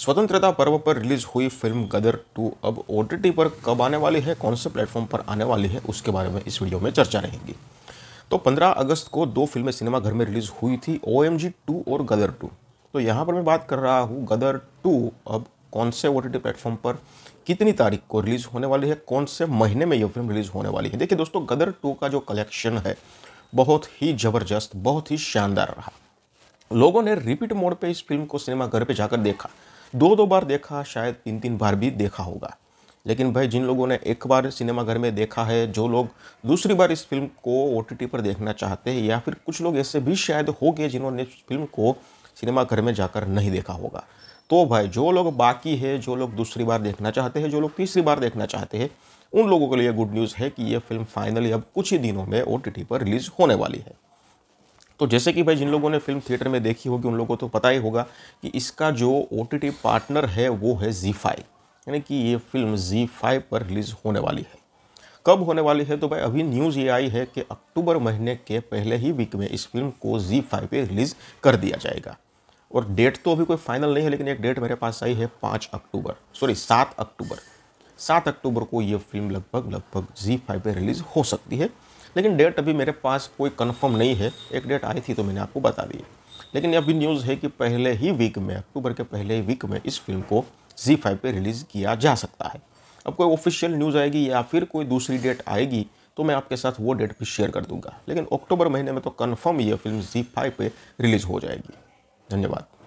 स्वतंत्रता पर्व पर रिलीज हुई फिल्म गदर टू अब ओ पर कब आने वाली है कौन से प्लेटफॉर्म पर आने वाली है उसके बारे में इस वीडियो में चर्चा रहेगी तो 15 अगस्त को दो फिल्में घर में रिलीज़ हुई थी ओ एम और गदर टू तो यहाँ पर मैं बात कर रहा हूँ गदर टू अब कौन से ओ प्लेटफॉर्म पर कितनी तारीख को रिलीज़ होने वाली है कौन से महीने में यह फिल्म रिलीज़ होने वाली है देखिए दोस्तों गदर टू का जो कलेक्शन है बहुत ही ज़बरदस्त बहुत ही शानदार रहा लोगों ने रिपीट मोड पे इस फिल्म को सिनेमाघर पे जाकर देखा दो दो बार देखा शायद तीन तीन बार भी देखा होगा लेकिन भाई जिन लोगों ने एक बार सिनेमाघर में देखा है जो लोग दूसरी बार इस फिल्म को ओ पर देखना चाहते हैं या फिर कुछ लोग ऐसे भी शायद हो गए जिन्होंने इस फिल्म को सिनेमाघर में जाकर नहीं देखा होगा तो भाई जो लोग बाकी है जो लोग दूसरी बार देखना चाहते हैं जो लोग तीसरी बार देखना चाहते हैं उन लोगों के लिए गुड न्यूज़ है कि ये फिल्म फाइनली अब कुछ ही दिनों में ओ पर रिलीज़ होने वाली है तो जैसे कि भाई जिन लोगों ने फिल्म थिएटर में देखी होगी उन लोगों को तो पता ही होगा कि इसका जो ओ पार्टनर है वो है जी यानी कि ये फिल्म जी पर रिलीज़ होने वाली है कब होने वाली है तो भाई अभी न्यूज़ ये आई है कि अक्टूबर महीने के पहले ही वीक में इस फिल्म को जी फाइव पर रिलीज़ कर दिया जाएगा और डेट तो अभी कोई फाइनल नहीं है लेकिन एक डेट मेरे पास आई है पाँच अक्टूबर सॉरी सात अक्टूबर सात अक्टूबर को ये फिल्म लगभग लगभग जी फाइव पर रिलीज़ हो सकती है लेकिन डेट अभी मेरे पास कोई कन्फर्म नहीं है एक डेट आई थी तो मैंने आपको बता दी लेकिन अभी न्यूज़ है कि पहले ही वीक में अक्टूबर के पहले ही वीक में इस फिल्म को जी फाइव पर रिलीज़ किया जा सकता है अब कोई ऑफिशियल न्यूज़ आएगी या फिर कोई दूसरी डेट आएगी तो मैं आपके साथ वो डेट भी शेयर कर दूंगा लेकिन अक्टूबर महीने में तो कन्फर्म ये फिल्म जी फाइव पर रिलीज़ हो जाएगी धन्यवाद